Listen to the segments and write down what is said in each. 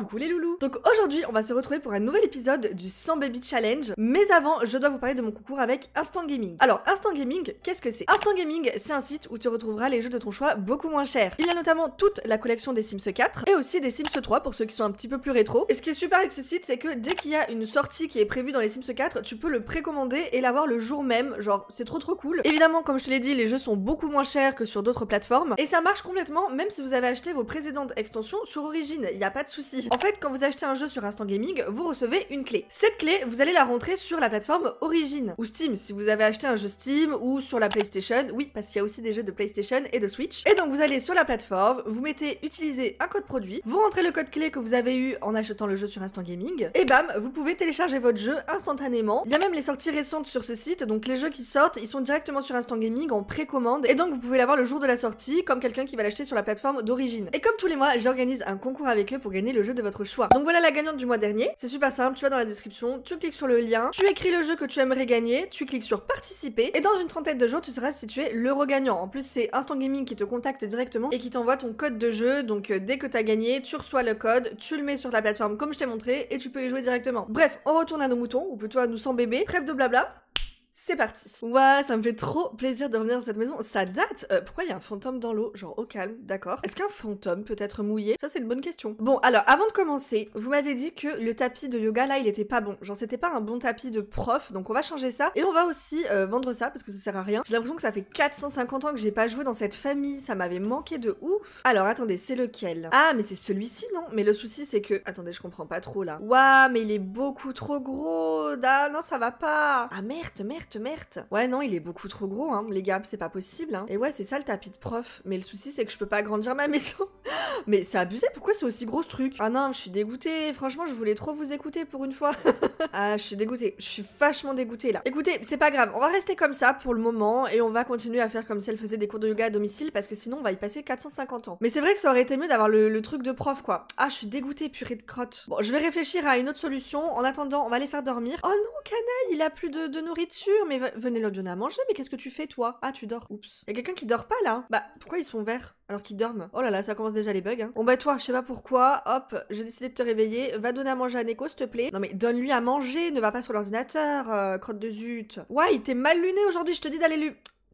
Coucou les loulous Donc aujourd'hui, on va se retrouver pour un nouvel épisode du 100 Baby Challenge. Mais avant, je dois vous parler de mon concours avec Instant Gaming. Alors, Instant Gaming, qu'est-ce que c'est Instant Gaming, c'est un site où tu retrouveras les jeux de ton choix beaucoup moins chers. Il y a notamment toute la collection des Sims 4 et aussi des Sims 3 pour ceux qui sont un petit peu plus rétro. Et ce qui est super avec ce site, c'est que dès qu'il y a une sortie qui est prévue dans les Sims 4, tu peux le précommander et l'avoir le jour même. Genre, c'est trop trop cool. Évidemment, comme je te l'ai dit, les jeux sont beaucoup moins chers que sur d'autres plateformes. Et ça marche complètement, même si vous avez acheté vos précédentes extensions sur Origin, il n'y a pas de souci. En fait, quand vous achetez un jeu sur Instant Gaming, vous recevez une clé. Cette clé, vous allez la rentrer sur la plateforme Origin ou Steam, si vous avez acheté un jeu Steam ou sur la PlayStation. Oui, parce qu'il y a aussi des jeux de PlayStation et de Switch. Et donc, vous allez sur la plateforme, vous mettez utiliser un code produit, vous rentrez le code clé que vous avez eu en achetant le jeu sur Instant Gaming, et bam, vous pouvez télécharger votre jeu instantanément. Il y a même les sorties récentes sur ce site, donc les jeux qui sortent, ils sont directement sur Instant Gaming en précommande, et donc vous pouvez l'avoir le jour de la sortie, comme quelqu'un qui va l'acheter sur la plateforme d'origine. Et comme tous les mois, j'organise un concours avec eux pour gagner le jeu de votre choix. Donc voilà la gagnante du mois dernier. C'est super simple, tu vas dans la description, tu cliques sur le lien, tu écris le jeu que tu aimerais gagner, tu cliques sur participer et dans une trentaine de jours, tu seras situé l'euro gagnant. En plus, c'est Instant Gaming qui te contacte directement et qui t'envoie ton code de jeu. Donc euh, dès que tu as gagné, tu reçois le code, tu le mets sur la plateforme comme je t'ai montré et tu peux y jouer directement. Bref, on retourne à nos moutons ou plutôt à nous sans bébés, Trêve de blabla. C'est parti. Ouah, ça me fait trop plaisir de revenir dans cette maison. Ça date. Euh, pourquoi il y a un fantôme dans l'eau Genre au calme, d'accord. Est-ce qu'un fantôme peut être mouillé Ça, c'est une bonne question. Bon, alors avant de commencer, vous m'avez dit que le tapis de yoga là, il était pas bon. Genre, c'était pas un bon tapis de prof. Donc, on va changer ça. Et on va aussi euh, vendre ça parce que ça sert à rien. J'ai l'impression que ça fait 450 ans que j'ai pas joué dans cette famille. Ça m'avait manqué de ouf. Alors, attendez, c'est lequel Ah, mais c'est celui-ci, non Mais le souci, c'est que. Attendez, je comprends pas trop là. Waouh, mais il est beaucoup trop gros. Ah, non, ça va pas. Ah merde, merde merde Ouais, non, il est beaucoup trop gros, hein, les gars, c'est pas possible. Hein. Et ouais, c'est ça le tapis de prof. Mais le souci, c'est que je peux pas agrandir ma maison. mais c'est abusé, pourquoi c'est aussi gros ce truc Ah non, je suis dégoûtée. Franchement, je voulais trop vous écouter pour une fois. ah, je suis dégoûtée. Je suis vachement dégoûté là. Écoutez, c'est pas grave, on va rester comme ça pour le moment et on va continuer à faire comme si elle faisait des cours de yoga à domicile parce que sinon, on va y passer 450 ans. Mais c'est vrai que ça aurait été mieux d'avoir le, truc de prof quoi. Ah, je suis dégoûtée, purée de crotte. Bon, je vais réfléchir à une autre solution. En attendant, on va les faire dormir. Oh non, canaille, il a plus de, de nourriture mais venez leur donner à manger, mais qu'est-ce que tu fais toi Ah, tu dors. Oups. Y a quelqu'un qui dort pas là Bah, pourquoi ils sont verts alors qu'ils dorment Oh là là, ça commence déjà les bugs. Hein. Bon bah toi, je sais pas pourquoi, hop, j'ai décidé de te réveiller, va donner à manger à Neko s'il te plaît. Non mais donne-lui à manger, ne va pas sur l'ordinateur, euh, crotte de zut. Ouais, t'est mal luné aujourd'hui, je te dis d'aller lui...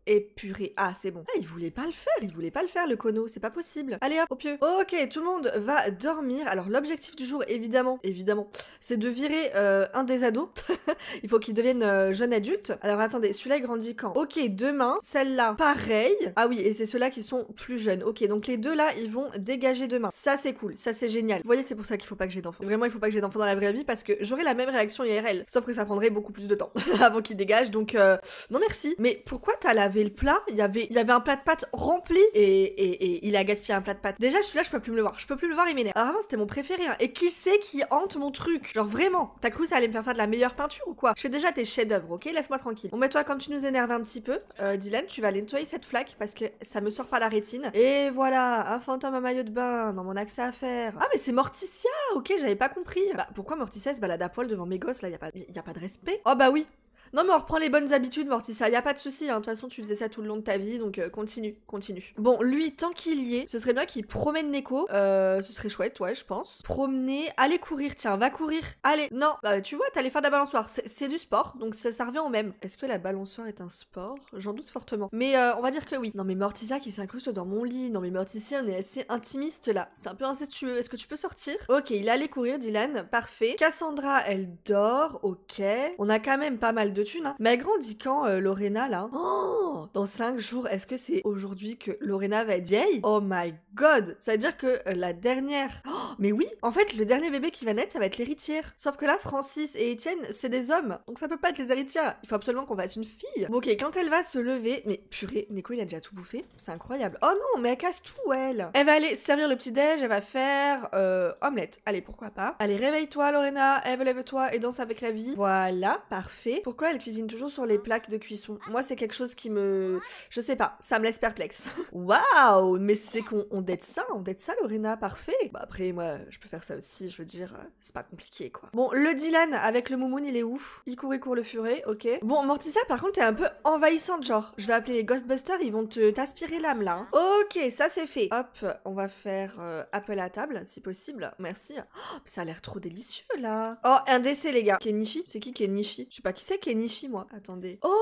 Épuré ah c'est bon. Ah, il voulait pas le faire, il voulait pas le faire le cono, c'est pas possible. Allez hop, au pieu. Ok, tout le monde va dormir. Alors l'objectif du jour, évidemment, évidemment, c'est de virer euh, un des ados. il faut qu'il devienne euh, jeune adulte. Alors attendez, celui-là il grandit quand Ok, demain, celle-là, pareil. Ah oui, et c'est ceux-là qui sont plus jeunes. Ok, donc les deux là, ils vont dégager demain. Ça c'est cool, ça c'est génial. Vous voyez, c'est pour ça qu'il faut pas que j'ai d'enfants. Vraiment, il faut pas que j'ai d'enfants dans la vraie vie parce que j'aurai la même réaction IRL. Sauf que ça prendrait beaucoup plus de temps avant qu'ils dégagent. Donc euh, non merci. Mais pourquoi t'as la le plat, il y avait, il y avait un plat de pâtes rempli et, il a gaspillé un plat de pâtes. Déjà, je suis là, je peux plus me le voir. Je peux plus le voir, il m'énerve. avant, c'était mon préféré. Hein. Et qui c'est qui hante mon truc Genre vraiment, t'as cru ça allait me faire faire de la meilleure peinture ou quoi Je fais déjà tes chefs-d'œuvre, ok Laisse-moi tranquille. on met toi, comme tu nous énerves un petit peu, euh, Dylan, tu vas aller nettoyer cette flaque parce que ça me sort pas la rétine. Et voilà, un fantôme à maillot de bain. dans mon accès à faire. Ah, mais c'est Morticia, ok, j'avais pas compris. Bah, pourquoi Morticia se balade à poil devant mes gosses là y a, pas, y a pas de respect Oh, bah oui, non, mais on reprend les bonnes habitudes, Mortissa. Y a pas de souci. Hein. De toute façon, tu faisais ça tout le long de ta vie, donc euh, continue, continue. Bon, lui, tant qu'il y est, ce serait bien qu'il promène Neko. Euh, ce serait chouette, ouais, je pense. Promener, aller courir, tiens, va courir. Allez, non, bah, tu vois, t'allais faire de la balançoire. C'est du sport, donc ça, revient au même. Est-ce que la balançoire est un sport J'en doute fortement. Mais euh, on va dire que oui. Non, mais Morticia qui s'incruste dans mon lit. Non, mais Morticia, on est assez intimiste là. C'est un peu incestueux. Est-ce que tu peux sortir Ok, il allait courir, Dylan. Parfait. Cassandra, elle dort. Ok. On a quand même pas mal de thunes. Hein. Mais elle grandit quand, euh, Lorena, là oh Dans cinq jours, est-ce que c'est aujourd'hui que Lorena va être vieille Oh my god Ça veut dire que euh, la dernière... Oh, mais oui En fait, le dernier bébé qui va naître, ça va être l'héritière. Sauf que là, Francis et Étienne, c'est des hommes. Donc ça peut pas être les héritières. Il faut absolument qu'on fasse une fille. ok, quand elle va se lever... Mais purée, Nico, il a déjà tout bouffé. C'est incroyable. Oh non, mais elle casse tout, elle Elle va aller servir le petit-déj, elle va faire... Euh, omelette. Allez, pourquoi pas Allez, réveille-toi, Lorena. elle lève-toi et danse avec la vie. Voilà, parfait. Pourquoi elle cuisine toujours sur les plaques de cuisson Moi, c'est quelque chose qui me. Je sais pas, ça me laisse perplexe. Waouh Mais c'est qu'on on dette ça, on dette ça, Lorena, parfait Bah, après, moi, je peux faire ça aussi, je veux dire, euh, c'est pas compliqué, quoi. Bon, le Dylan avec le moumoun, il est ouf. Il court, il court le furet, ok. Bon, Mortissa, par contre, t'es un peu envahissante, genre. Je vais appeler les Ghostbusters, ils vont te t'aspirer l'âme, là. Hein. Ok, ça, c'est fait. Hop, on va faire euh, appel à table, si possible. Merci. Oh, ça a l'air trop délicieux, là. Oh, un décès, les gars. Kenichi C'est qui Kenichi Je sais pas qui c'est, Kenichi Nishi, moi. Attendez. Oh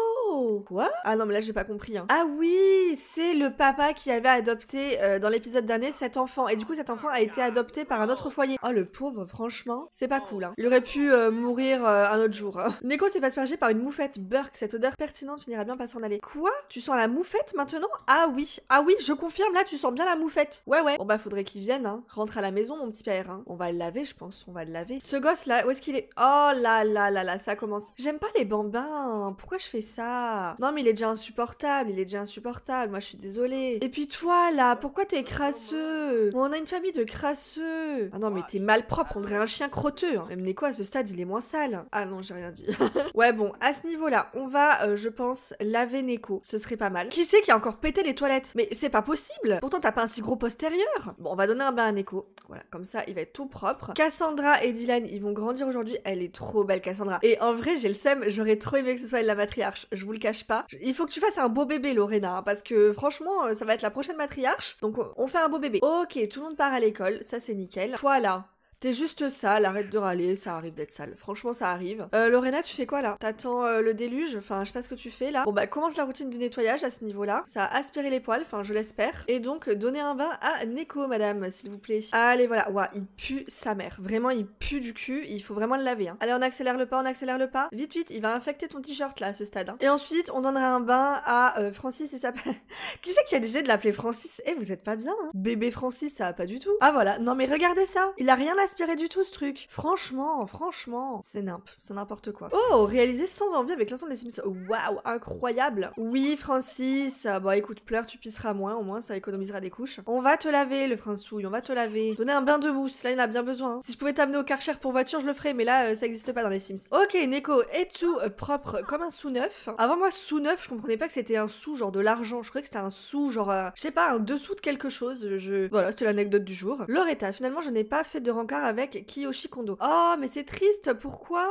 Quoi Ah non, mais là, j'ai pas compris. Hein. Ah oui C'est le papa qui avait adopté euh, dans l'épisode dernier cet enfant. Et du coup, cet enfant a été adopté par un autre foyer. Oh, le pauvre, franchement, c'est pas cool. Hein. Il aurait pu euh, mourir euh, un autre jour. Hein. Neko s'est fait par une moufette. Burke, cette odeur pertinente finira bien par s'en aller. Quoi Tu sens la moufette maintenant Ah oui. Ah oui, je confirme, là, tu sens bien la moufette. Ouais, ouais. Bon, bah, faudrait qu'il vienne. Hein. Rentre à la maison, mon petit père. Hein. On va le laver, je pense. On va le laver. Ce gosse là, où est-ce qu'il est Oh là là là là, ça commence. J'aime pas les bandes ben pourquoi je fais ça Non mais il est déjà insupportable, il est déjà insupportable, moi je suis désolée. Et puis toi là, pourquoi t'es crasseux On a une famille de crasseux. Ah non mais t'es mal propre, on dirait un chien crotteux. Hein. Même Neko à ce stade il est moins sale. Ah non j'ai rien dit. ouais bon, à ce niveau là, on va euh, je pense laver Neko, ce serait pas mal. Qui c'est qui a encore pété les toilettes Mais c'est pas possible Pourtant t'as pas un si gros postérieur Bon on va donner un bain à Neko, voilà comme ça il va être tout propre. Cassandra et Dylan ils vont grandir aujourd'hui, elle est trop belle Cassandra. Et en vrai j'ai le seum, j'aurais trop aimé que ce soit la matriarche, je vous le cache pas. Il faut que tu fasses un beau bébé, Lorena, hein, parce que franchement, euh, ça va être la prochaine matriarche. Donc on fait un beau bébé. Ok, tout le monde part à l'école, ça c'est nickel. Voilà. C'est juste ça, l'arrête de râler, ça arrive d'être sale. Franchement, ça arrive. Euh, Lorena, tu fais quoi là T'attends euh, le déluge Enfin, je sais pas ce que tu fais là. Bon, bah, commence la routine de nettoyage à ce niveau-là. Ça a aspiré les poils, enfin, je l'espère. Et donc, euh, donnez un bain à Neko, madame, s'il vous plaît. Allez, voilà. Ouah, il pue sa mère. Vraiment, il pue du cul. Il faut vraiment le laver. Hein. Allez, on accélère le pas, on accélère le pas. Vite, vite, il va infecter ton t-shirt là à ce stade. Hein. Et ensuite, on donnera un bain à euh, Francis et sa. qui c'est qui a décidé de l'appeler Francis Eh, vous êtes pas bien, hein. Bébé Francis, ça va pas du tout. Ah voilà, non mais regardez ça. Il a rien à inspiré du tout ce truc. Franchement, franchement, c'est n'importe quoi. Oh, réalisé sans envie avec l'ensemble des Sims. Waouh, incroyable. Oui, Francis. bah écoute, pleure, tu pisseras moins, au moins ça économisera des couches. On va te laver, le souille on va te laver. Donner un bain de mousse, là il en a bien besoin. Si je pouvais t'amener au Karcher pour voiture, je le ferais, mais là euh, ça existe pas dans les Sims. Ok, Neko et tout euh, propre comme un sous neuf. Avant moi, sous neuf, je comprenais pas que c'était un sous genre de l'argent. Je croyais que c'était un sous genre, euh, je sais pas, un dessous de quelque chose. Je... Voilà, c'était l'anecdote du jour. Loretta, finalement, je n'ai pas fait de rencontre avec Kiyoshi Kondo. Oh, mais c'est triste, pourquoi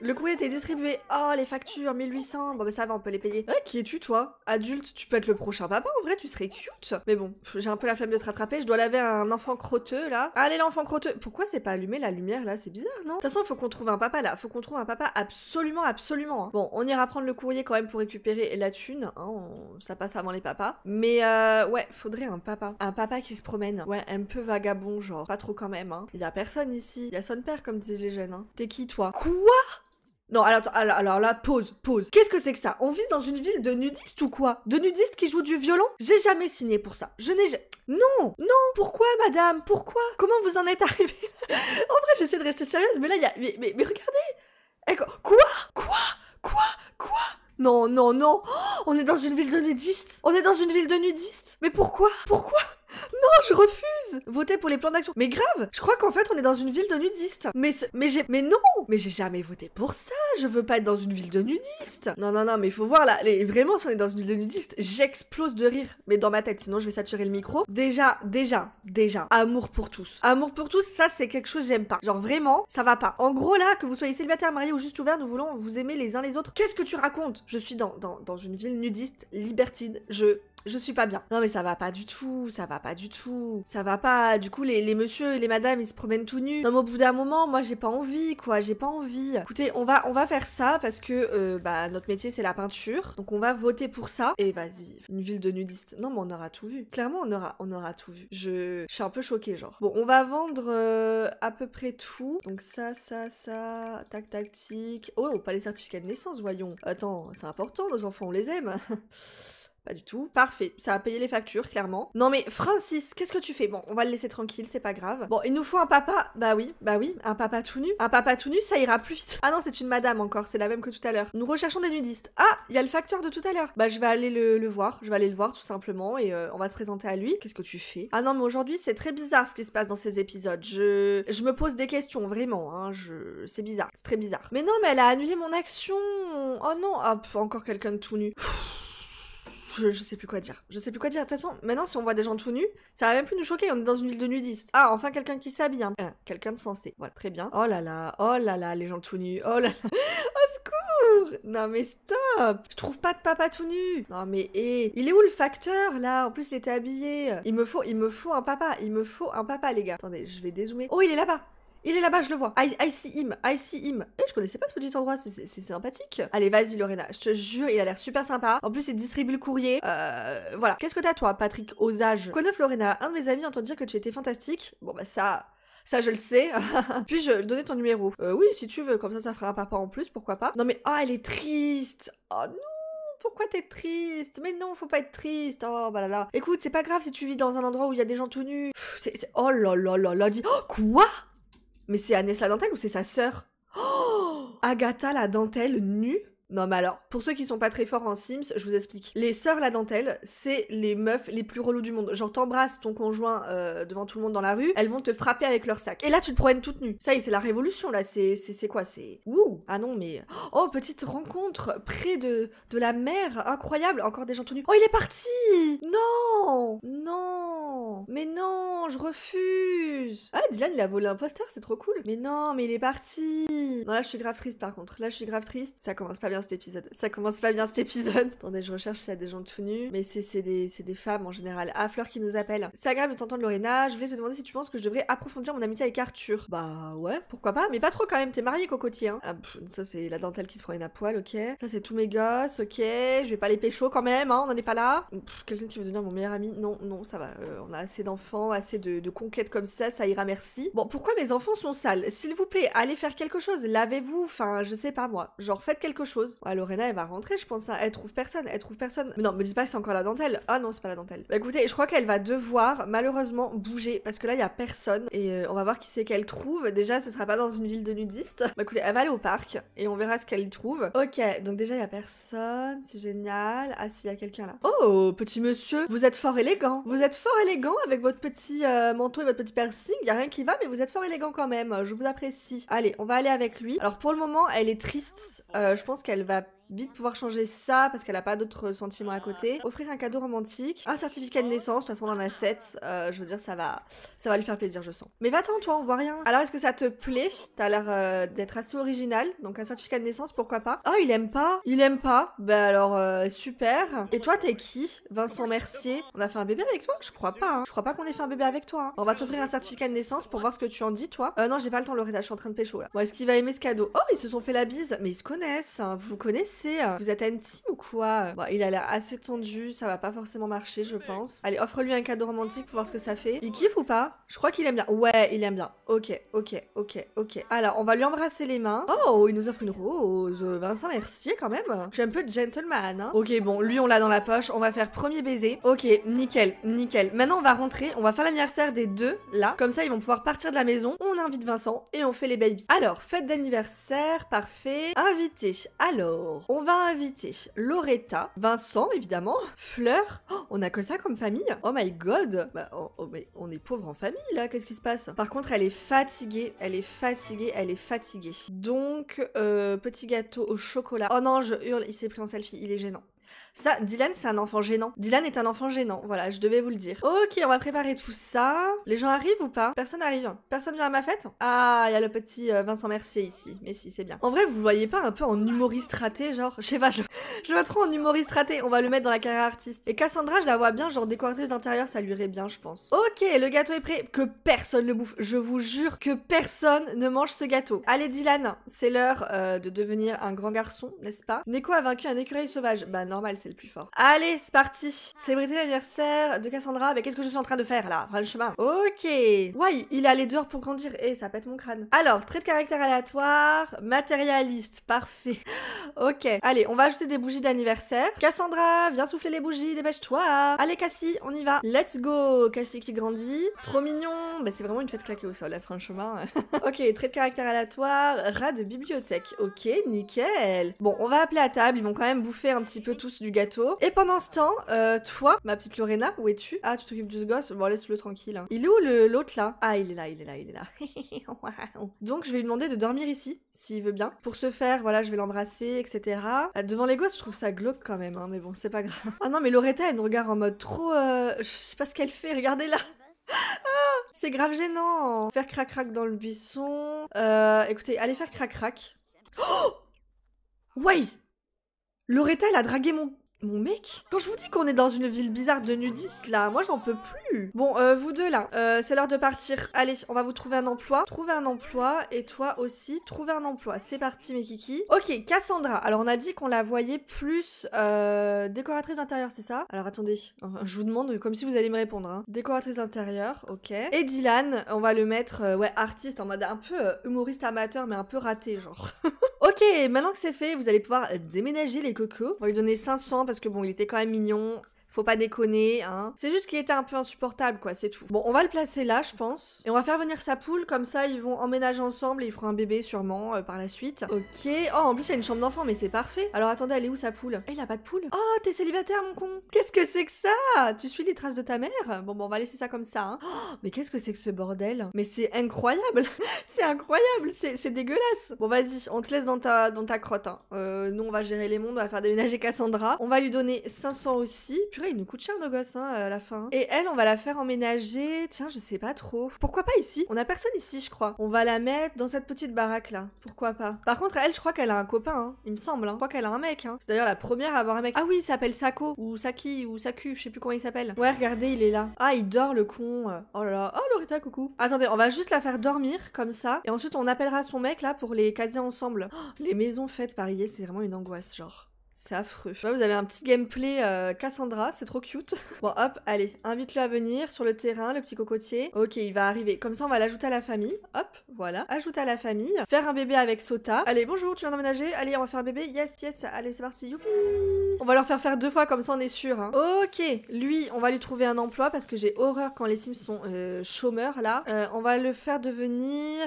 Le courrier était distribué. Oh, les factures, 1800. Bon, mais bah, ça va, on peut les payer. qui es-tu, toi Adulte, tu peux être le prochain papa, en vrai, tu serais cute. Mais bon, j'ai un peu la flemme de te rattraper. Je dois laver un enfant crotteux, là. Allez, l'enfant crotteux. Pourquoi c'est pas allumé la lumière, là C'est bizarre, non De toute façon, faut qu'on trouve un papa, là. Faut qu'on trouve un papa absolument, absolument. Hein. Bon, on ira prendre le courrier quand même pour récupérer la thune. Hein. Ça passe avant les papas. Mais euh, ouais, faudrait un papa. Un papa qui se promène. Ouais, un peu vagabond, genre. Pas trop quand même, hein. Il a personne ici. Il y a son père, comme disent les jeunes. Hein. T'es qui, toi Quoi non, alors, alors, là, pause, pause. Qu'est-ce que c'est que ça On vit dans une ville de nudistes ou quoi De nudistes qui jouent du violon J'ai jamais signé pour ça. Je n'ai jamais... Non Non Pourquoi, madame Pourquoi Comment vous en êtes arrivée En vrai, j'essaie de rester sérieuse, mais là, il y a... Mais, mais, regardez eh, Quoi Quoi Quoi Quoi, Non, non, non oh, On est dans une ville de nudistes On est dans une ville de nudistes Mais pourquoi Pourquoi non, je refuse Voter pour les plans d'action. Mais grave, je crois qu'en fait, on est dans une ville de nudistes. Mais, mais j'ai, mais non Mais j'ai jamais voté pour ça Je veux pas être dans une ville de nudistes Non, non, non, mais il faut voir là. vraiment, si on est dans une ville de nudistes, j'explose de rire. Mais dans ma tête, sinon je vais saturer le micro. Déjà, déjà, déjà, amour pour tous. Amour pour tous, ça c'est quelque chose que j'aime pas. Genre vraiment, ça va pas. En gros là, que vous soyez célibataire, marié ou juste ouvert, nous voulons vous aimer les uns les autres. Qu'est-ce que tu racontes Je suis dans, dans, dans une ville nudiste, libertine. Je je suis pas bien. Non mais ça va pas du tout, ça va pas du tout, ça va pas. Du coup les, les messieurs et les madames ils se promènent tout nus. Non mais au bout d'un moment moi j'ai pas envie quoi, j'ai pas envie. Écoutez on va on va faire ça parce que euh, bah notre métier c'est la peinture, donc on va voter pour ça. Et vas-y une ville de nudistes. Non mais on aura tout vu. Clairement on aura on aura tout vu. Je, je suis un peu choquée genre. Bon on va vendre euh, à peu près tout. Donc ça ça ça tac tac tic. Oh pas les certificats de naissance voyons. Attends c'est important nos enfants on les aime. Pas du tout. Parfait. Ça a payé les factures, clairement. Non mais Francis, qu'est-ce que tu fais Bon, on va le laisser tranquille, c'est pas grave. Bon, il nous faut un papa. Bah oui, bah oui, un papa tout nu. Un papa tout nu, ça ira plus vite. Ah non, c'est une madame encore, c'est la même que tout à l'heure. Nous recherchons des nudistes. Ah, il y a le facteur de tout à l'heure. Bah je vais aller le, voir, je vais aller le voir tout simplement et euh, on va se présenter à lui. Qu'est-ce que tu fais Ah non, mais aujourd'hui c'est très bizarre ce qui se passe dans ces épisodes. Je, je me pose des questions vraiment. Hein. Je, c'est bizarre, c'est très bizarre. Mais non, mais elle a annulé mon action. Oh non, ah, encore quelqu'un de tout nu. Je, sais plus quoi dire. Je sais plus quoi dire. De toute façon, maintenant, si on voit des gens tout nus, ça va même plus nous choquer. On est dans une ville de nudistes. Ah, enfin, quelqu'un qui s'habille. Hein. Euh, quelqu'un de sensé. Voilà, très bien. Oh là là, oh là là, les gens tout nus. Oh là là. Au secours Non mais stop Je trouve pas de papa tout nu. Non mais hé, il est où le facteur là En plus, il était habillé. Il me faut, il me faut un papa. Il me faut un papa, les gars. Attendez, je vais dézoomer. Oh, il est là-bas. Il est là-bas, je le vois. I, see him, I see him. Et eh, je connaissais pas ce petit endroit, c'est sympathique. Allez, vas-y, Lorena, je te jure, il a l'air super sympa. En plus, il distribue le courrier. Euh, voilà. Qu'est-ce que t'as, toi, Patrick Osage Quoi neuf, Lorena Un de mes amis entend dire que tu étais fantastique. Bon, bah, ça. Ça, je le sais. Puis je donner ton numéro. Euh, oui, si tu veux, comme ça, ça fera un papa en plus, pourquoi pas. Non, mais oh, elle est triste. Oh non pourquoi t'es triste Mais non, faut pas être triste. Oh bah là là. Écoute, c'est pas grave si tu vis dans un endroit où il y a des gens tout nus. Oh là là là là. Dis... Oh, quoi mais c'est Annès la dentelle ou c'est sa sœur oh Agatha la dentelle nue non mais alors, pour ceux qui sont pas très forts en Sims, je vous explique. Les sœurs la dentelle, c'est les meufs les plus reloues du monde. Genre t'embrasses ton conjoint euh, devant tout le monde dans la rue, elles vont te frapper avec leur sac. Et là tu te promènes toute nue. Ça y est, c'est la révolution là, c'est c'est quoi C'est ouh Ah non mais oh petite rencontre près de de la mer, incroyable, encore des gens tout nus. Oh il est parti Non Non mais non, je refuse Ah, Dylan, il a volé un poster, c'est trop cool Mais non, mais il est parti Non, là, je suis grave triste, par contre. Là, je suis grave triste. Ça commence pas bien, cet épisode. Ça commence pas bien, cet épisode Attendez, je recherche s'il y a des gens tout nus. Mais c'est des, des, femmes, en général. Ah, Fleur qui nous appelle. C'est agréable de t'entendre, Lorena. Je voulais te demander si tu penses que je devrais approfondir mon amitié avec Arthur. Bah, ouais, pourquoi pas Mais pas trop, quand même. T'es marié, cocotier, hein Ah, ça, c'est la dentelle qui se promène à poil, ok Ça, c'est tous mes gosses, ok Je vais pas les pécho, quand même, hein On n'en est pas là Quelqu'un qui veut devenir mon meilleur ami Non, non, ça va. Euh, on a assez d'enfants, assez de, conquêtes comme ça, ça ira merci. Bon, pourquoi mes enfants sont sales S'il vous plaît, allez faire quelque chose, lavez-vous, enfin, je sais pas moi, genre faites quelque chose. Ah, Lorena, elle va rentrer, je pense, hein. elle trouve personne, elle trouve personne. Mais non, me dis pas c'est encore la dentelle. Ah non, c'est pas la dentelle. Bah, écoutez, je crois qu'elle va devoir malheureusement bouger parce que là, il y a personne et euh, on va voir qui c'est qu'elle trouve. Déjà, ce sera pas dans une ville de nudistes. Bah, écoutez, elle va aller au parc et on verra ce qu'elle y trouve. Ok, donc déjà, il y a personne, c'est génial. Ah, s'il y a quelqu'un là. Oh, petit monsieur, vous êtes fort élégant, vous êtes fort élégant élégant avec votre petit euh, manteau et votre petit piercing. Il a rien qui va, mais vous êtes fort élégant quand même. Je vous apprécie. Allez, on va aller avec lui. Alors pour le moment, elle est triste. Euh, je pense qu'elle va vite pouvoir changer ça parce qu'elle a pas d'autres sentiments à côté. Offrir un cadeau romantique, un certificat de naissance, de toute façon on en a 7, euh, je veux dire ça va ça va lui faire plaisir je sens. Mais va-t'en toi, on voit rien. Alors est-ce que ça te plaît T'as l'air euh, d'être assez original, donc un certificat de naissance pourquoi pas Oh il aime pas, il aime pas, bah alors euh, super. Et toi t'es qui Vincent Mercier On a fait un bébé avec toi Je crois pas, hein. je crois pas qu'on ait fait un bébé avec toi. Hein. On va t'offrir un certificat de naissance pour voir ce que tu en dis toi. non j'ai pas le temps Loretta, je suis en train de pécho là. Bon est-ce qu'il va aimer ce cadeau Oh ils se sont fait la bise, mais ils se connaissent, hein. vous connaissez euh, vous êtes anti ou quoi bon, Il a l'air assez tendu, ça va pas forcément marcher, je pense. Allez, offre-lui un cadeau romantique pour voir ce que ça fait. Il kiffe ou pas Je crois qu'il aime bien. Ouais, il aime bien. Ok, ok, ok, ok. Alors, on va lui embrasser les mains. Oh, il nous offre une rose. Vincent, merci quand même. Je suis un peu gentleman. Hein. Ok, bon, lui, on l'a dans la poche. On va faire premier baiser. Ok, nickel, nickel. Maintenant, on va rentrer. On va faire l'anniversaire des deux, là. Comme ça, ils vont pouvoir partir de la maison. On invite Vincent et on fait les babies. Alors, fête d'anniversaire, parfait. Invité. Alors, on va inviter Loretta, Vincent évidemment, Fleur. Oh, on a que ça comme famille Oh my god bah, oh, oh, mais on est pauvre en famille là, qu'est-ce qui se passe Par contre, elle est fatiguée, elle est fatiguée, elle est fatiguée. Donc, euh, petit gâteau au chocolat. Oh non, je hurle, il s'est pris en selfie, il est gênant. Ça, Dylan, c'est un enfant gênant. Dylan est un enfant gênant, voilà, je devais vous le dire. Ok, on va préparer tout ça. Les gens arrivent ou pas Personne arrive. Personne vient à ma fête Ah, il y a le petit euh, Vincent Mercier ici. Mais si, c'est bien. En vrai, vous voyez pas un peu en humoriste raté, genre Je sais pas, je, je vois trop en humoriste raté. On va le mettre dans la carrière artiste. Et Cassandra, je la vois bien, genre décoratrice d'intérieur, ça lui irait bien, je pense. Ok, le gâteau est prêt. Que personne le bouffe. Je vous jure que personne ne mange ce gâteau. Allez, Dylan, c'est l'heure euh, de devenir un grand garçon, n'est-ce pas Neko a vaincu un écureuil sauvage. Bah, normal, c'est le plus fort. Allez, c'est parti Célébrer l'anniversaire de Cassandra, mais qu'est-ce que je suis en train de faire là franchement. le chemin. Ok Ouais, il est allé dehors pour grandir. et eh, ça pète mon crâne. Alors, trait de caractère aléatoire, matérialiste, parfait. ok, allez, on va ajouter des bougies d'anniversaire. Cassandra, viens souffler les bougies, dépêche-toi Allez Cassie, on y va Let's go Cassie qui grandit, trop mignon Bah c'est vraiment une fête claquée au sol, franchement. ok, trait de caractère aléatoire, rat de bibliothèque. Ok, nickel Bon, on va appeler à table, ils vont quand même bouffer un petit peu tous du gâteau. Et pendant ce temps, euh, toi, ma petite Lorena, où es-tu Ah, tu t'occupes du gosse Bon, laisse-le tranquille. Hein. Il est où l'autre là Ah, il est là, il est là, il est là. Donc, je vais lui demander de dormir ici, s'il veut bien. Pour ce faire, voilà, je vais l'embrasser, etc. Euh, devant les gosses, je trouve ça glauque quand même, hein, mais bon, c'est pas grave. Ah non, mais Loretta, elle nous regarde en mode trop. Euh, je sais pas ce qu'elle fait, regardez là. Ah, c'est grave gênant. Faire crac-crac dans le buisson. écoutez, allez faire crac-crac. Oh ouais Loretta, elle a dragué mon mon mec Quand je vous dis qu'on est dans une ville bizarre de nudistes, là, moi j'en peux plus Bon, euh, vous deux, là, euh, c'est l'heure de partir. Allez, on va vous trouver un emploi. Trouver un emploi, et toi aussi, trouver un emploi. C'est parti, mes kiki. Ok, Cassandra. Alors, on a dit qu'on la voyait plus euh, décoratrice intérieure, c'est ça Alors, attendez, je vous demande comme si vous alliez me répondre. Hein. Décoratrice intérieure, ok. Et Dylan, on va le mettre, ouais, artiste, en mode un peu humoriste amateur, mais un peu raté, genre. ok, maintenant que c'est fait, vous allez pouvoir déménager les cocos. On va lui donner 500 parce parce que bon, il était quand même mignon faut pas déconner, hein. C'est juste qu'il était un peu insupportable, quoi, c'est tout. Bon, on va le placer là, je pense. Et on va faire venir sa poule, comme ça, ils vont emménager ensemble et ils feront un bébé, sûrement, euh, par la suite. Ok. Oh, en plus, il y a une chambre d'enfant, mais c'est parfait. Alors, attendez, elle est où sa poule Elle eh, a pas de poule Oh, t'es célibataire, mon con Qu'est-ce que c'est que ça Tu suis les traces de ta mère Bon, bon, on va laisser ça comme ça, hein. Oh, mais qu'est-ce que c'est que ce bordel Mais c'est incroyable C'est incroyable C'est dégueulasse Bon, vas-y, on te laisse dans ta, dans ta crotte, hein. Euh, nous, on va gérer les mondes, on va faire déménager Cassandra. On va lui donner 500 aussi. Il nous coûte cher nos gosses hein, à la fin. Et elle, on va la faire emménager. Tiens, je sais pas trop. Pourquoi pas ici On a personne ici, je crois. On va la mettre dans cette petite baraque là. Pourquoi pas Par contre, elle, je crois qu'elle a un copain. Hein, il me semble. Hein. Je crois qu'elle a un mec. Hein. C'est d'ailleurs la première à avoir un mec. Ah oui, il s'appelle Sako ou Saki ou Saku. Je sais plus comment il s'appelle. Ouais, regardez, il est là. Ah, il dort le con. Oh là là. Oh Lorita, coucou. Attendez, on va juste la faire dormir comme ça. Et ensuite, on appellera son mec là pour les caser ensemble. Oh, les maisons faites par c'est vraiment une angoisse, genre. C'est affreux. Là, vous avez un petit gameplay euh, Cassandra, c'est trop cute. bon, hop, allez, invite-le à venir sur le terrain, le petit cocotier. Ok, il va arriver. Comme ça, on va l'ajouter à la famille. Hop, voilà. Ajouter à la famille. Faire un bébé avec Sota. Allez, bonjour, tu viens d'emménager Allez, on va faire un bébé. Yes, yes. Allez, c'est parti. on va leur faire faire deux fois, comme ça on est sûr. Hein. Ok, lui, on va lui trouver un emploi parce que j'ai horreur quand les Sims sont euh, chômeurs là. Euh, on va le faire devenir,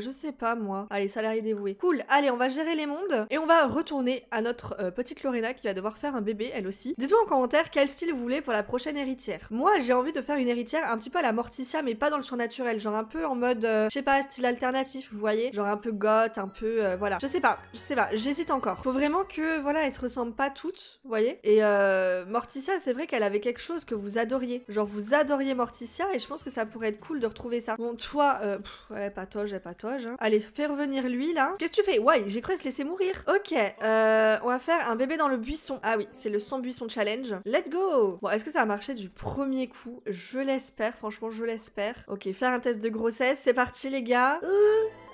je sais pas moi. Allez, salarié dévoué. Cool, allez, on va gérer les mondes et on va retourner à notre petite Lorena qui va devoir faire un bébé elle aussi. Dites-moi en commentaire quel style vous voulez pour la prochaine héritière. Moi j'ai envie de faire une héritière un petit peu à la Morticia mais pas dans le surnaturel, genre un peu en mode, euh, je sais pas, style alternatif, vous voyez, genre un peu goth, un peu, euh, voilà. Je sais pas, je sais pas, j'hésite encore. Faut vraiment que, voilà, elles se ressemblent pas toutes, vous voyez. Et euh, Morticia, c'est vrai qu'elle avait quelque chose que vous adoriez. Genre vous adoriez Morticia et je pense que ça pourrait être cool de retrouver ça. Bon, toi, euh, pas ouais, elle hein. Allez, fais revenir lui là. Qu'est-ce que tu fais Ouais, j'ai cru se laisser mourir. Ok, euh, on va faire un un bébé dans le buisson. Ah oui, c'est le 100 buissons challenge. Let's go Bon, est-ce que ça a marché du premier coup Je l'espère, franchement, je l'espère. Ok, faire un test de grossesse, c'est parti les gars.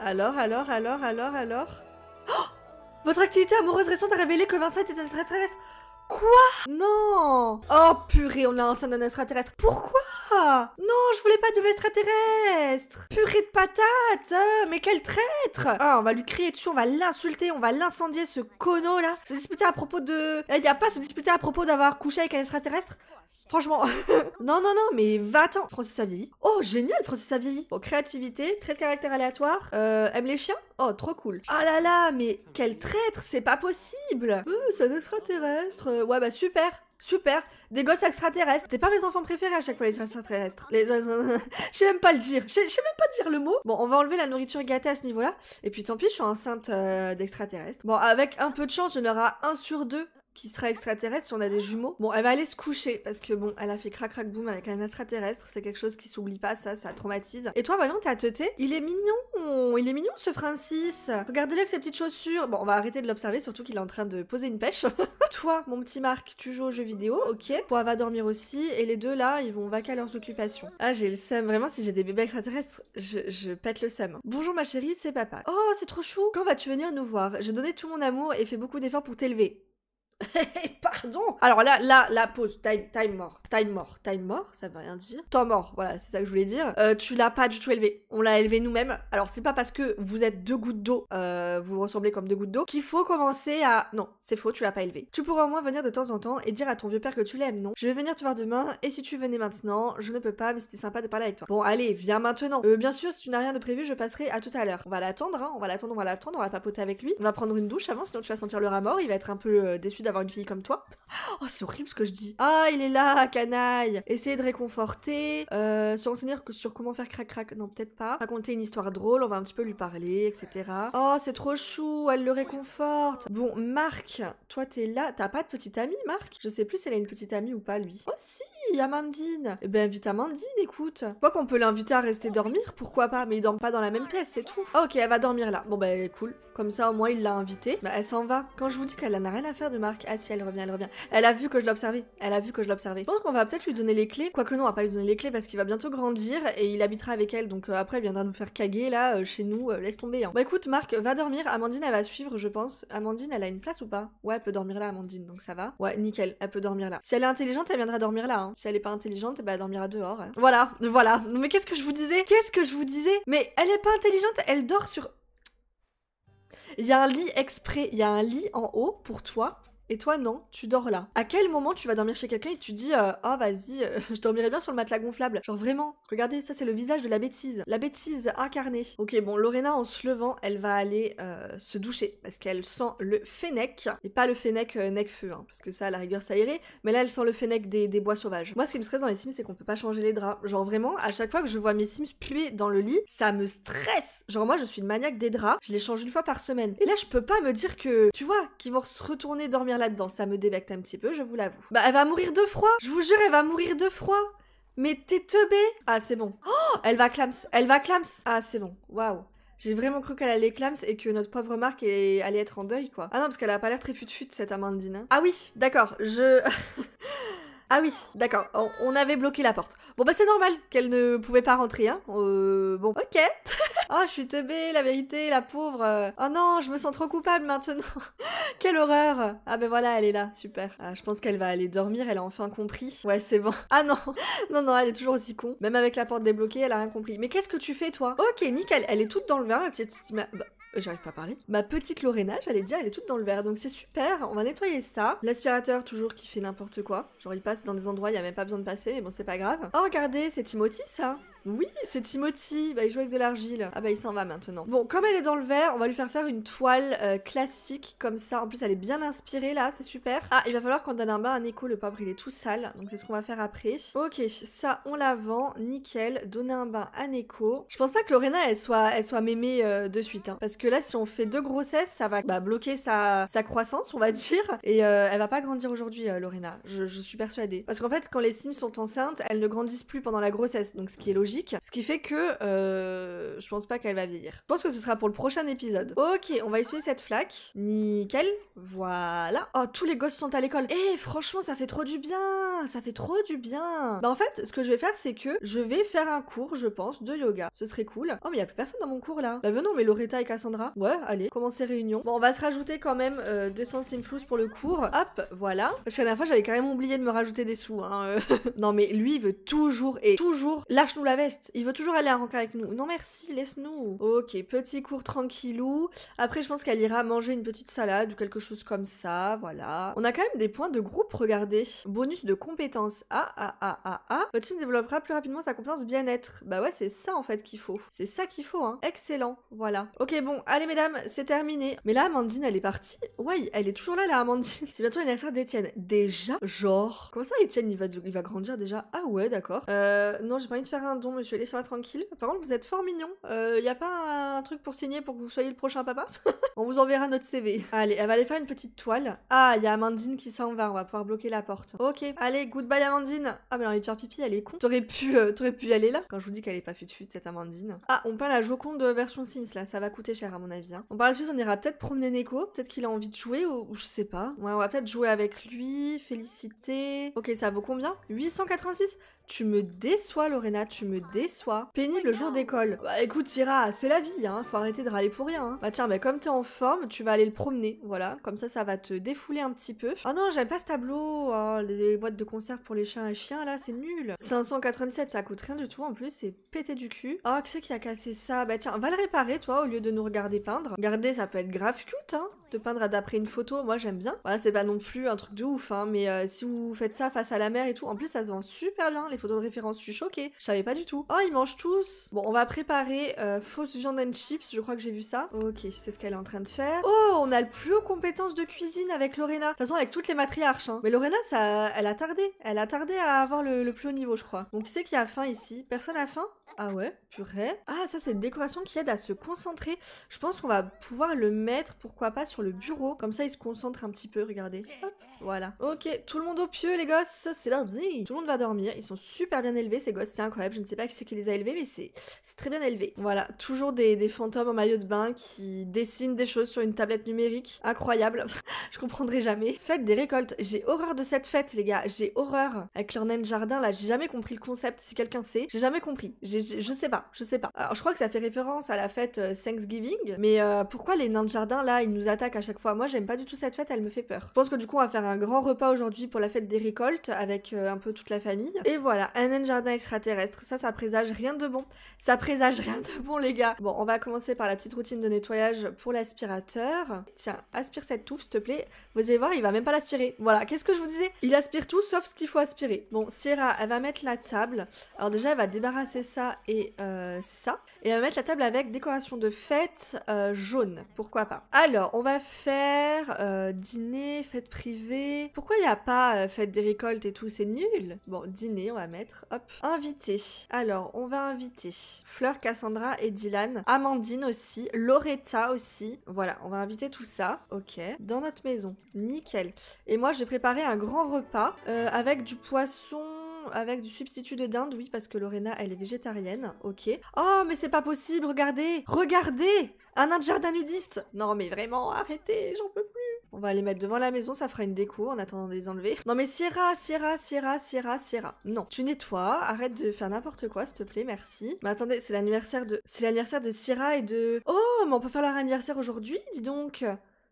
Alors, alors, alors, alors, alors... Oh Votre activité amoureuse récente a révélé que Vincent était extraterrestre Quoi Non Oh purée, on est enceinte d'un extraterrestre. Pourquoi non, je voulais pas de extraterrestre Purée de patate hein, Mais quel traître Ah, on va lui crier dessus, on va l'insulter, on va l'incendier, ce cono là Se disputer à propos de... Il eh, n'y a pas se disputer à propos d'avoir couché avec un extraterrestre Franchement, non, non, non, mais va-t'en. Francis a Oh, génial, Francis a vieilli. Bon, créativité, trait de caractère aléatoire. Euh, aime les chiens Oh, trop cool. oh là là, mais quel traître, c'est pas possible. Euh, c'est un extraterrestre. Ouais, bah super. Super, des gosses extraterrestres. T'es pas mes enfants préférés à chaque fois, les extraterrestres. Les... je sais même pas le dire. Je sais même pas dire le mot. Bon, on va enlever la nourriture gâtée à ce niveau-là. Et puis tant pis, je suis enceinte euh, d'extraterrestres. Bon, avec un peu de chance, je n'aurai aura un sur deux qui sera extraterrestre si on a des jumeaux. Bon, elle va aller se coucher parce que bon, elle a fait crac crac boum avec un extraterrestre, c'est quelque chose qui s'oublie pas, ça, ça traumatise. Et toi, voyons, t'es à teuté Il est mignon, il est mignon ce Francis. Regardez-le avec ses petites chaussures. Bon, on va arrêter de l'observer, surtout qu'il est en train de poser une pêche. toi, mon petit Marc, tu joues aux jeux vidéo, ok. Poa va dormir aussi, et les deux là, ils vont vaquer à leurs occupations. Ah, j'ai le seum, vraiment, si j'ai des bébés extraterrestres, je, je pète le seum. Bonjour ma chérie, c'est papa. Oh, c'est trop chou. Quand vas-tu venir nous voir J'ai donné tout mon amour et fait beaucoup d'efforts pour t'élever. Pardon Alors là, là, la pause, time, time mort, time mort, time mort, ça veut rien dire. Temps mort, voilà, c'est ça que je voulais dire. Euh, tu l'as pas du tout élevé, on l'a élevé nous-mêmes. Alors c'est pas parce que vous êtes deux gouttes d'eau, euh, vous ressemblez comme deux gouttes d'eau, qu'il faut commencer à... Non, c'est faux, tu l'as pas élevé. Tu pourras au moins venir de temps en temps et dire à ton vieux père que tu l'aimes, non Je vais venir te voir demain, et si tu venais maintenant, je ne peux pas, mais c'était sympa de parler avec toi. Bon, allez, viens maintenant. Euh, bien sûr, si tu n'as rien de prévu, je passerai à tout à l'heure. On va l'attendre, hein, on va l'attendre, on va l'attendre, on va papoter avec lui. On va prendre une douche avant, sinon tu vas sentir le rat il va être un peu euh, déçu avoir une fille comme toi. Oh, c'est horrible ce que je dis. Ah, il est là, canaille. Essayer de réconforter, euh, se renseigner sur comment faire crac-crac. Non, peut-être pas. Raconter une histoire drôle, on va un petit peu lui parler, etc. Oh, c'est trop chou, elle le réconforte. Bon, Marc, toi t'es là. T'as pas de petite amie, Marc Je sais plus si elle a une petite amie ou pas, lui. Oh, si Amandine Eh ben, invite Amandine, écoute. Quoi qu'on peut l'inviter à rester dormir, pourquoi pas Mais il dort pas dans la même pièce, c'est tout. Ah, ok, elle va dormir là. Bon, bah, ben, cool. Comme ça, au moins, il l'a invitée. Bah, elle s'en va. Quand je vous dis qu'elle n'a rien à faire de Marc, ah si, elle revient, elle revient. Elle a vu que je l'observais. Elle a vu que je l'observais. Je pense qu'on va peut-être lui donner les clés. Quoique non, on va pas lui donner les clés parce qu'il va bientôt grandir et il habitera avec elle. Donc euh, après, il viendra nous faire caguer là, euh, chez nous. Euh, laisse tomber. Hein. Bah écoute, Marc, va dormir. Amandine, elle va suivre, je pense. Amandine, elle a une place ou pas Ouais, elle peut dormir là, Amandine. Donc ça va. Ouais, nickel. Elle peut dormir là. Si elle est intelligente, elle viendra dormir là. Hein. Si elle est pas intelligente, bah, elle dormira dehors. Hein. Voilà, voilà. Mais qu'est-ce que je vous disais Qu'est-ce que je vous disais Mais elle est pas intelligente, elle dort sur il y a un lit exprès, il y a un lit en haut pour toi et toi non, tu dors là. À quel moment tu vas dormir chez quelqu'un et tu dis ah oh vas-y, euh, je dormirai bien sur le matelas gonflable. Genre vraiment, regardez, ça c'est le visage de la bêtise, la bêtise incarnée. Ok bon, Lorena en se levant, elle va aller euh, se doucher parce qu'elle sent le fennec et pas le fennec nec feu hein, parce que ça à la rigueur ça irait, mais là elle sent le fennec des, bois sauvages. Moi ce qui me stresse dans les Sims c'est qu'on peut pas changer les draps. Genre vraiment, à chaque fois que je vois mes Sims puer dans le lit, ça me stresse. Genre moi je suis une maniaque des draps, je les change une fois par semaine. Et là je peux pas me dire que tu vois qu'ils vont se retourner dormir là-dedans, ça me dévecte un petit peu, je vous l'avoue. Bah elle va mourir de froid, je vous jure, elle va mourir de froid. Mais t'es teubé Ah c'est bon. Oh, elle va clams, elle va clams. Ah c'est bon, waouh. J'ai vraiment cru qu'elle allait clams et que notre pauvre Marc allait être en deuil, quoi. Ah non, parce qu'elle a pas l'air très fut-fut, cette Amandine. Hein. Ah oui, d'accord, je... Ah oui, d'accord, on, avait bloqué la porte. Bon bah c'est normal qu'elle ne pouvait pas rentrer, hein. Euh, bon, ok. oh, je suis teubée, la vérité, la pauvre. Oh non, je me sens trop coupable maintenant. Quelle horreur. Ah ben voilà, elle est là, super. je pense qu'elle va aller dormir, elle a enfin compris. Ouais, c'est bon. Ah non, non, non, elle est toujours aussi con. Même avec la porte débloquée, elle a rien compris. Mais qu'est-ce que tu fais toi Ok, nickel, elle est toute dans le vin, euh, j'arrive pas à parler. Ma petite Lorena, j'allais dire, elle est toute dans le verre. Donc c'est super, on va nettoyer ça. L'aspirateur, toujours, qui fait n'importe quoi. Genre, il passe dans des endroits, il n'y a même pas besoin de passer, mais bon, c'est pas grave. Oh, regardez, c'est Timothy, ça. Oui, c'est Timothy. Bah, il joue avec de l'argile. Ah bah, il s'en va maintenant. Bon, comme elle est dans le verre, on va lui faire faire une toile euh, classique comme ça. En plus, elle est bien inspirée là, c'est super. Ah, il va falloir qu'on donne un bain à Neko, le pauvre, il est tout sale. Donc, c'est ce qu'on va faire après. Ok, ça, on la vend. Nickel. Donner un bain à Neko. Je pense pas que Lorena, elle soit, elle soit mémée euh, de suite. Hein. Parce que là, si on fait deux grossesses, ça va bah, bloquer sa, sa croissance, on va dire. Et euh, elle va pas grandir aujourd'hui, Lorena. Je, je suis persuadée. Parce qu'en fait, quand les Sims sont enceintes, elles ne grandissent plus pendant la grossesse. Donc, ce qui est logique ce qui fait que euh, je pense pas qu'elle va vieillir. Je pense que ce sera pour le prochain épisode. Ok, on va essuyer cette flaque. Nickel, voilà. Oh, tous les gosses sont à l'école. Eh, franchement, ça fait trop du bien, ça fait trop du bien. Bah en fait, ce que je vais faire, c'est que je vais faire un cours, je pense, de yoga. Ce serait cool. Oh, mais y a plus personne dans mon cours là. Bah venons, mais Loretta et Cassandra. Ouais, allez, commencer réunion. Bon, on va se rajouter quand même 200 euh, simflous pour le cours. Hop, voilà. Parce que la dernière fois, j'avais carrément oublié de me rajouter des sous. Hein. non, mais lui, il veut toujours et toujours. Lâche-nous la il veut toujours aller à Rancard avec nous. Non merci, laisse-nous. Ok, petit cours tranquillou. Après, je pense qu'elle ira manger une petite salade ou quelque chose comme ça, voilà. On a quand même des points de groupe, regardez. Bonus de compétences. Ah, ah, ah, ah, ah. Votre team développera plus rapidement sa compétence bien-être. Bah ouais, c'est ça en fait qu'il faut. C'est ça qu'il faut, hein. Excellent, voilà. Ok, bon, allez mesdames, c'est terminé. Mais là, Amandine, elle est partie. Ouais, elle est toujours là, la Amandine. C'est bientôt l'anniversaire d'Étienne. Déjà Genre Comment ça, Étienne, il va, il va grandir déjà Ah ouais, d'accord. Euh, non, j'ai pas envie de faire un don monsieur, laissez-moi tranquille. Par contre, vous êtes fort mignon. Il euh, n'y a pas un truc pour signer pour que vous soyez le prochain papa On vous enverra notre CV. Allez, elle va aller faire une petite toile. Ah, il y a Amandine qui s'en va, on va pouvoir bloquer la porte. Ok, allez, goodbye Amandine. Ah, mais elle a envie pipi, elle est con. T'aurais pu, euh, pu aller là. Quand je vous dis qu'elle est pas fut-fut, cette Amandine. Ah, on parle à Joconde version Sims là, ça va coûter cher à mon avis. Hein. On parle suite, on ira peut-être promener Neko, peut-être qu'il a envie de jouer ou, je sais pas. on va peut-être jouer avec lui, féliciter. Ok, ça vaut combien 886 tu me déçois, Lorena, tu me déçois. Pénible jour d'école. Bah écoute, Sira, c'est la vie, hein. Faut arrêter de râler pour rien. Hein. Bah tiens, mais bah, comme t'es en forme, tu vas aller le promener. Voilà, comme ça, ça va te défouler un petit peu. Ah oh non, j'aime pas ce tableau. Oh, les boîtes de conserve pour les chiens et chiens, là, c'est nul. 587, ça coûte rien du tout. En plus, c'est pété du cul. Ah, oh, qui c'est qui a cassé ça Bah tiens, va le réparer, toi, au lieu de nous regarder peindre. Regardez, ça peut être grave cute, hein. De peindre d'après une photo, moi, j'aime bien. Voilà, c'est pas non plus un truc de ouf, hein. Mais euh, si vous faites ça face à la mer et tout, en plus, ça se vend super bien, les de référence, je suis choquée. Je savais pas du tout. Oh, ils mangent tous. Bon, on va préparer euh, fausse viande and chips, je crois que j'ai vu ça. Ok, c'est ce qu'elle est en train de faire. Oh, on a le plus haut compétence de cuisine avec Lorena. De toute façon, avec toutes les matriarches. Hein. Mais Lorena, ça, elle a tardé. Elle a tardé à avoir le, le plus haut niveau, je crois. Donc, qui c'est qui a faim ici Personne a faim ah ouais, purée. Ah, ça, c'est une décoration qui aide à se concentrer. Je pense qu'on va pouvoir le mettre, pourquoi pas, sur le bureau. Comme ça, il se concentre un petit peu, regardez. Voilà. Ok, tout le monde au pieu, les gosses, c'est lundi. Tout le monde va dormir. Ils sont super bien élevés, ces gosses, c'est incroyable. Je ne sais pas qui c'est qui les a élevés, mais c'est très bien élevé. Voilà, toujours des, fantômes en maillot de bain qui dessinent des choses sur une tablette numérique. Incroyable. je comprendrai jamais. Fête des récoltes. J'ai horreur de cette fête, les gars. J'ai horreur. Avec leur de jardin, là, j'ai jamais compris le concept. Si quelqu'un sait, j'ai jamais compris. je sais pas, je sais pas. Alors, je crois que ça fait référence à la fête euh, Thanksgiving, mais euh, pourquoi les nains de jardin, là, ils nous attaquent à chaque fois Moi, j'aime pas du tout cette fête, elle me fait peur. Je pense que du coup, on va faire un grand repas aujourd'hui pour la fête des récoltes avec euh, un peu toute la famille. Et voilà, un jardin extraterrestre, ça, ça présage rien de bon. Ça présage rien de bon, les gars. Bon, on va commencer par la petite routine de nettoyage pour l'aspirateur. Tiens, aspire cette touffe, s'il te plaît. Vous allez voir, il va même pas l'aspirer. Voilà, qu'est-ce que je vous disais Il aspire tout sauf ce qu'il faut aspirer. Bon, Sierra, elle va mettre la table. Alors déjà, elle va débarrasser ça et euh, ça. Et elle va mettre la table avec décoration de fête euh, jaune. Pourquoi pas Alors, on va faire dîner, fête privée pourquoi il n'y a pas euh, fête des récoltes et tout, c'est nul. Bon, dîner, on va mettre. Hop. Invité. Alors, on va inviter Fleur, Cassandra et Dylan. Amandine aussi. Loretta aussi. Voilà, on va inviter tout ça. Ok. Dans notre maison. Nickel. Et moi, vais préparer un grand repas euh, avec du poisson avec du substitut de dinde, oui, parce que Lorena, elle est végétarienne, ok. Oh, mais c'est pas possible, regardez Regardez Un nain jardin nudiste Non, mais vraiment, arrêtez, j'en peux plus on va les mettre devant la maison, ça fera une déco en attendant de les enlever. Non mais Sierra, Sierra, Sierra, Sierra, Sierra. Non, tu nettoies, arrête de faire n'importe quoi, s'il te plaît, merci. Mais attendez, c'est l'anniversaire de... C'est l'anniversaire de Sierra et de... Oh, mais on peut faire leur anniversaire aujourd'hui, dis donc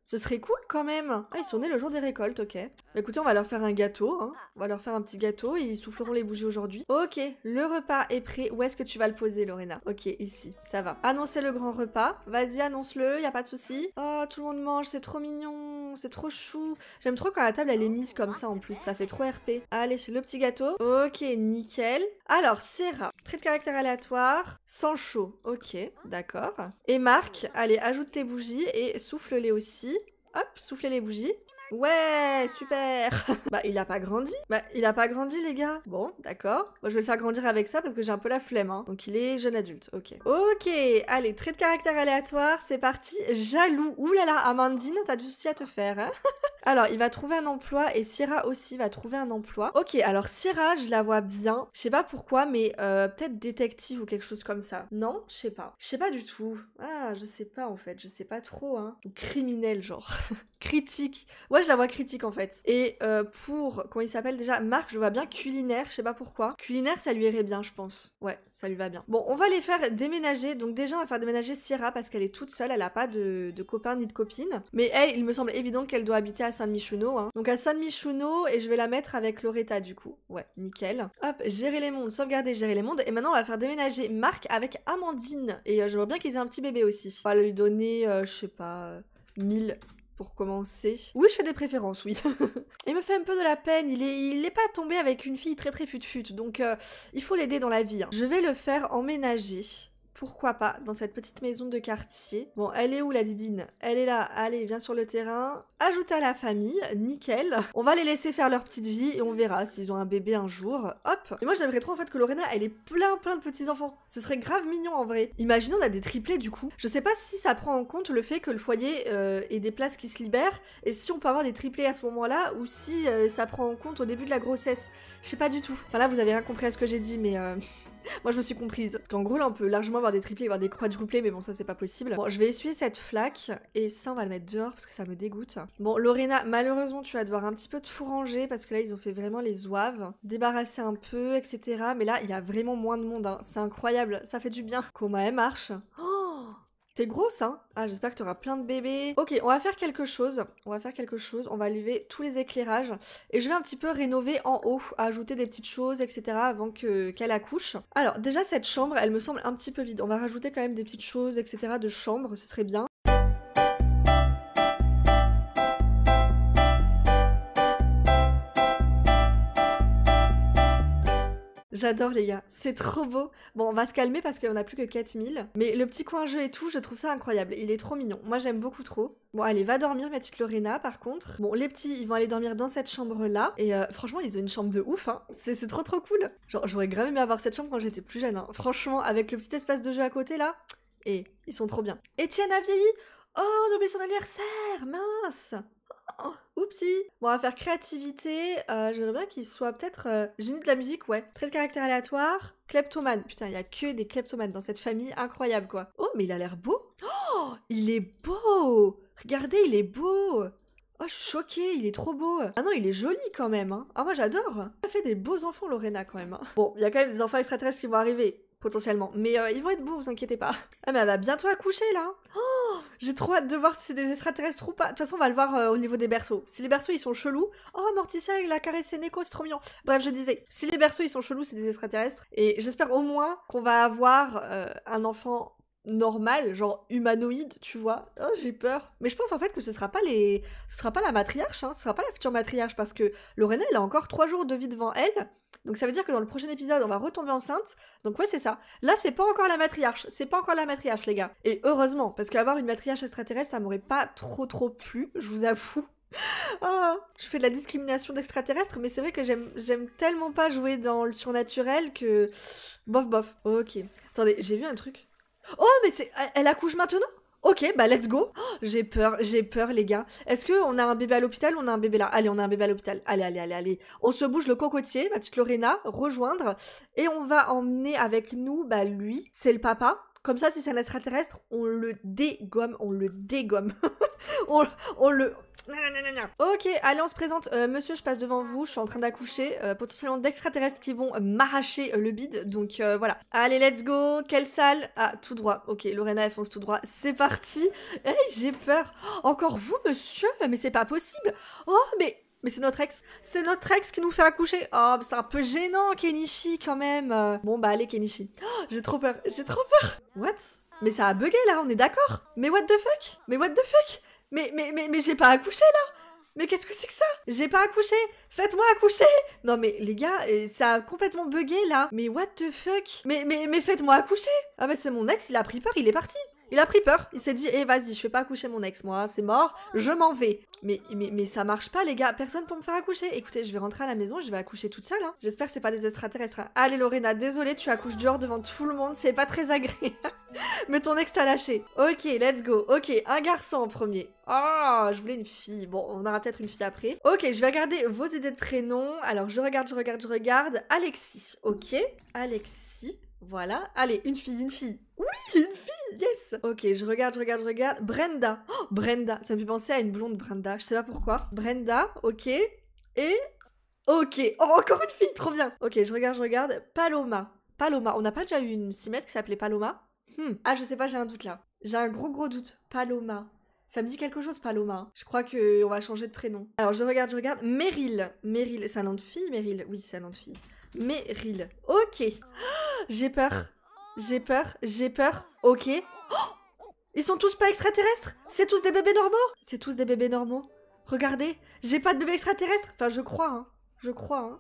ce serait cool quand même. Ah, ils sont nés le jour des récoltes, ok. Bah, écoutez, on va leur faire un gâteau. Hein. On va leur faire un petit gâteau et ils souffleront les bougies aujourd'hui. Ok, le repas est prêt. Où est-ce que tu vas le poser, Lorena Ok, ici, ça va. Annoncez le grand repas. Vas-y, annonce-le, y'a a pas de souci. Oh, tout le monde mange, c'est trop mignon, c'est trop chou. J'aime trop quand la table elle est mise comme ça en plus, ça fait trop RP. Allez, le petit gâteau. Ok, nickel. Alors, Sierra, trait de caractère aléatoire, sans chaud. Ok, d'accord. Et Marc, allez, ajoute tes bougies et souffle-les aussi. Hop, soufflez les bougies. Ouais, super Bah, il a pas grandi. Bah, il a pas grandi, les gars. Bon, d'accord. Moi, je vais le faire grandir avec ça parce que j'ai un peu la flemme. Hein. Donc, il est jeune adulte. Ok. Ok, allez, trait de caractère aléatoire, c'est parti. Jaloux. Ouh là là, Amandine, t'as du souci à te faire. Hein. alors, il va trouver un emploi et Sierra aussi va trouver un emploi. Ok, alors Sierra je la vois bien. Je sais pas pourquoi, mais euh, peut-être détective ou quelque chose comme ça. Non, je sais pas. Je sais pas du tout. Ah, je sais pas en fait. Je sais pas trop. Hein. Ou criminel, genre. Critique je la vois critique en fait. Et euh, pour, comment il s'appelle déjà Marc, je vois bien culinaire, je sais pas pourquoi. Culinaire, ça lui irait bien, je pense. Ouais, ça lui va bien. Bon, on va les faire déménager. Donc déjà, on va faire déménager Sierra parce qu'elle est toute seule, elle a pas de, de copain ni de copine. Mais elle, il me semble évident qu'elle doit habiter à saint michouno hein. Donc à saint michouno et je vais la mettre avec Loretta du coup. Ouais, nickel. Hop, gérer les mondes, sauvegarder, gérer les mondes. Et maintenant, on va faire déménager Marc avec Amandine. Et euh, je vois bien qu'ils aient un petit bébé aussi. On va lui donner, euh, je sais pas, 1000 pour commencer. Oui, je fais des préférences, oui. il me fait un peu de la peine, il est, il pas tombé avec une fille très très fut-fut, donc euh, il faut l'aider dans la vie. Hein. Je vais le faire emménager pourquoi pas, dans cette petite maison de quartier. Bon, elle est où la Didine Elle est là, allez, viens sur le terrain. Ajoute à la famille, nickel. On va les laisser faire leur petite vie et on verra s'ils ont un bébé un jour. Hop Et moi j'aimerais trop en fait que Lorena, elle ait plein plein de petits-enfants. Ce serait grave mignon en vrai. Imaginons, on a des triplés du coup. Je sais pas si ça prend en compte le fait que le foyer euh, ait des places qui se libèrent et si on peut avoir des triplés à ce moment-là ou si euh, ça prend en compte au début de la grossesse. Je sais pas du tout. Enfin là, vous avez rien compris à ce que j'ai dit, mais euh, moi je me suis comprise. Qu'en gros, là, on peut largement avoir des triplés, avoir des croix mais bon, ça c'est pas possible. Bon, je vais essuyer cette flaque et ça, on va le mettre dehors parce que ça me dégoûte. Bon, Lorena, malheureusement, tu vas devoir un petit peu tout ranger parce que là, ils ont fait vraiment les oives. débarrasser un peu, etc. Mais là, il y a vraiment moins de monde. Hein. C'est incroyable. Ça fait du bien. Comment elle marche. Oh T'es grosse, hein Ah, j'espère que t'auras plein de bébés. Ok, on va faire quelque chose. On va faire quelque chose. On va lever tous les éclairages. Et je vais un petit peu rénover en haut, ajouter des petites choses, etc. avant qu'elle accouche. Alors, déjà, cette chambre, elle me semble un petit peu vide. On va rajouter quand même des petites choses, etc. de chambre, ce serait bien. J'adore les gars, c'est trop beau. Bon, on va se calmer parce qu'on n'a plus que 4000. Mais le petit coin jeu et tout, je trouve ça incroyable. Il est trop mignon. Moi, j'aime beaucoup trop. Bon, allez, va dormir, ma petite Lorena, par contre. Bon, les petits, ils vont aller dormir dans cette chambre-là. Et euh, franchement, ils ont une chambre de ouf, hein. C'est trop, trop cool. Genre, j'aurais grave aimé avoir cette chambre quand j'étais plus jeune, hein. Franchement, avec le petit espace de jeu à côté, là. Et eh, ils sont trop bien. Etienne a vieilli Oh, on oublie son anniversaire Mince oh, Bon, on va faire créativité. Euh, j'aimerais bien qu'il soit peut-être euh, génie de la musique, ouais. Trait de caractère aléatoire, kleptomane. Putain, il y a que des kleptomanes dans cette famille, incroyable quoi. Oh, mais il a l'air beau Oh, il est beau Regardez, il est beau Oh, je suis choquée, il est trop beau. Ah non, il est joli quand même. Hein. Ah, moi j'adore. Ça fait des beaux enfants, Lorena, quand même. Hein. Bon, il y a quand même des enfants extraterrestres qui vont arriver potentiellement. Mais euh, ils vont être beaux, vous inquiétez pas. Ah mais elle va bientôt accoucher là oh, J'ai trop hâte de voir si c'est des extraterrestres ou pas. De toute façon, on va le voir euh, au niveau des berceaux. Si les berceaux ils sont chelous... Oh, Morticia, il a caressé Neko, c'est trop mignon. Bref, je disais, si les berceaux ils sont chelous, c'est des extraterrestres. Et j'espère au moins qu'on va avoir euh, un enfant normal, genre humanoïde, tu vois. Oh, j'ai peur. Mais je pense en fait que ce sera pas les, ce sera pas la matriarche, hein. ce sera pas la future matriarche parce que Lorena, elle a encore trois jours de vie devant elle. Donc ça veut dire que dans le prochain épisode, on va retomber enceinte. Donc ouais, c'est ça. Là, c'est pas encore la matriarche, c'est pas encore la matriarche, les gars. Et heureusement, parce qu'avoir une matriarche extraterrestre, ça m'aurait pas trop trop plu, je vous avoue. Ah, je fais de la discrimination d'extraterrestres, mais c'est vrai que j'aime tellement pas jouer dans le surnaturel que. Bof, bof. Ok. Attendez, j'ai vu un truc. Oh, mais c'est, elle accouche maintenant Ok, bah let's go. Oh, j'ai peur, j'ai peur les gars. Est-ce que on a un bébé à l'hôpital On a un bébé là. Allez, on a un bébé à l'hôpital. Allez, allez, allez, allez. On se bouge le cocotier, ma petite Lorena, rejoindre et on va emmener avec nous bah lui, c'est le papa comme ça, si c'est un extraterrestre, on le dégomme, on le dégomme. on, le... Ok, allez, on se présente. Euh, monsieur, je passe devant vous, je suis en train d'accoucher. Euh, potentiellement d'extraterrestres qui vont euh, m'arracher le bide, donc voilà. Allez, let's go Quelle salle Ah, tout droit. Ok, Lorena, elle tout droit. C'est parti Hey, j'ai peur Encore vous, monsieur Mais c'est pas possible Oh, mais mais c'est notre ex. C'est notre ex qui nous fait accoucher. Oh, c'est un peu gênant, Kenichi, quand même. Bon, bah, allez, Kenichi. Oh, j'ai trop peur. J'ai trop peur. What Mais ça a bugué, là, on est d'accord Mais what the fuck Mais what the fuck Mais, mais, mais, mais j'ai pas accouché, là mais qu'est-ce que c'est que ça J'ai pas accouché Faites-moi accoucher Non mais les gars, euh, ça a complètement bugué là. Mais what the fuck Mais mais mais faites-moi accoucher Ah mais c'est mon ex, il a pris peur, il est parti. Il a pris peur. Il s'est dit, eh vas-y, je fais pas accoucher mon ex, moi, c'est mort, je m'en vais. Mais, mais, mais, ça marche pas, les gars. Personne pour me faire accoucher. Écoutez, je vais rentrer à la maison, je vais accoucher toute seule. Hein. J'espère que c'est pas des extraterrestres. Hein. Allez, Lorena, désolée, tu accouches dehors devant tout le monde, c'est pas très agréable. mais ton ex t'a lâché. Ok, let's go. Ok, un garçon en premier. Ah, oh, je voulais une fille. Bon, on aura peut-être une fille après. Ok, je vais regarder vos idées de prénom. Alors, je regarde, je regarde, je regarde. Alexis, ok. Alexis. Voilà. Allez, une fille, une fille. Oui, une fille, yes Ok, je regarde, je regarde, je regarde. Brenda. Oh, Brenda. Ça me fait penser à une blonde Brenda. Je sais pas pourquoi. Brenda, ok. Et... Ok. Oh, encore une fille, trop bien. Ok, je regarde, je regarde. Paloma. Paloma. On n'a pas déjà eu une cimette qui s'appelait Paloma hmm. Ah, je sais pas, j'ai un doute là. J'ai un gros gros doute. Paloma. Ça me dit quelque chose, Paloma. Je crois que on va changer de prénom. Alors, je regarde, je regarde. Meryl. Meryl, c'est un nom de fille, Meryl Oui, c'est un nom de fille. Meryl. Ok. j'ai peur. Hein. J'ai peur. J'ai peur. Ok. Ils sont tous pas extraterrestres C'est tous des bébés normaux C'est tous des bébés normaux. Regardez, j'ai pas de bébé extraterrestre. Enfin, je crois, hein. Je crois, hein.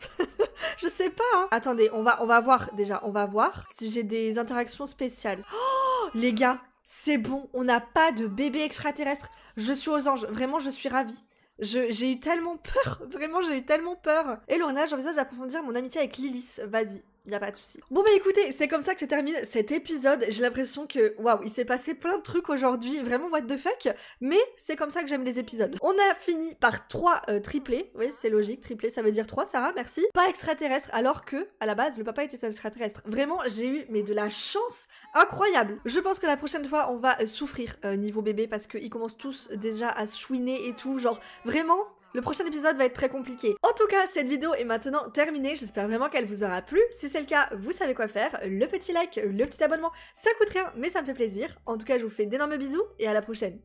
je sais pas, Attendez, on va, on va voir déjà. On va voir si j'ai des interactions spéciales. les gars, c'est bon, on n'a pas de bébé extraterrestre. Je suis aux anges. Vraiment, je suis ravie j'ai eu tellement peur, vraiment j'ai eu tellement peur. Et Lorena, j'envisage d'approfondir mon amitié avec Lilith. Vas-y, y a pas de souci. Bon bah écoutez, c'est comme ça que je termine cet épisode. J'ai l'impression que waouh, il s'est passé plein de trucs aujourd'hui, vraiment what the fuck, mais c'est comme ça que j'aime les épisodes. On a fini par trois euh, triplés. Oui, c'est logique, triplé ça veut dire 3 Sarah, merci. Pas extraterrestre alors que à la base le papa était extraterrestre. Vraiment, j'ai eu mais de la chance incroyable. Je pense que la prochaine fois, on va souffrir euh, niveau bébé parce qu'ils commencent tous déjà à chouiner et tout, genre vraiment le prochain épisode va être très compliqué. En tout cas, cette vidéo est maintenant terminée. J'espère vraiment qu'elle vous aura plu. Si c'est le cas, vous savez quoi faire. Le petit like, le petit abonnement, ça coûte rien, mais ça me fait plaisir. En tout cas, je vous fais d'énormes bisous et à la prochaine.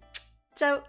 Ciao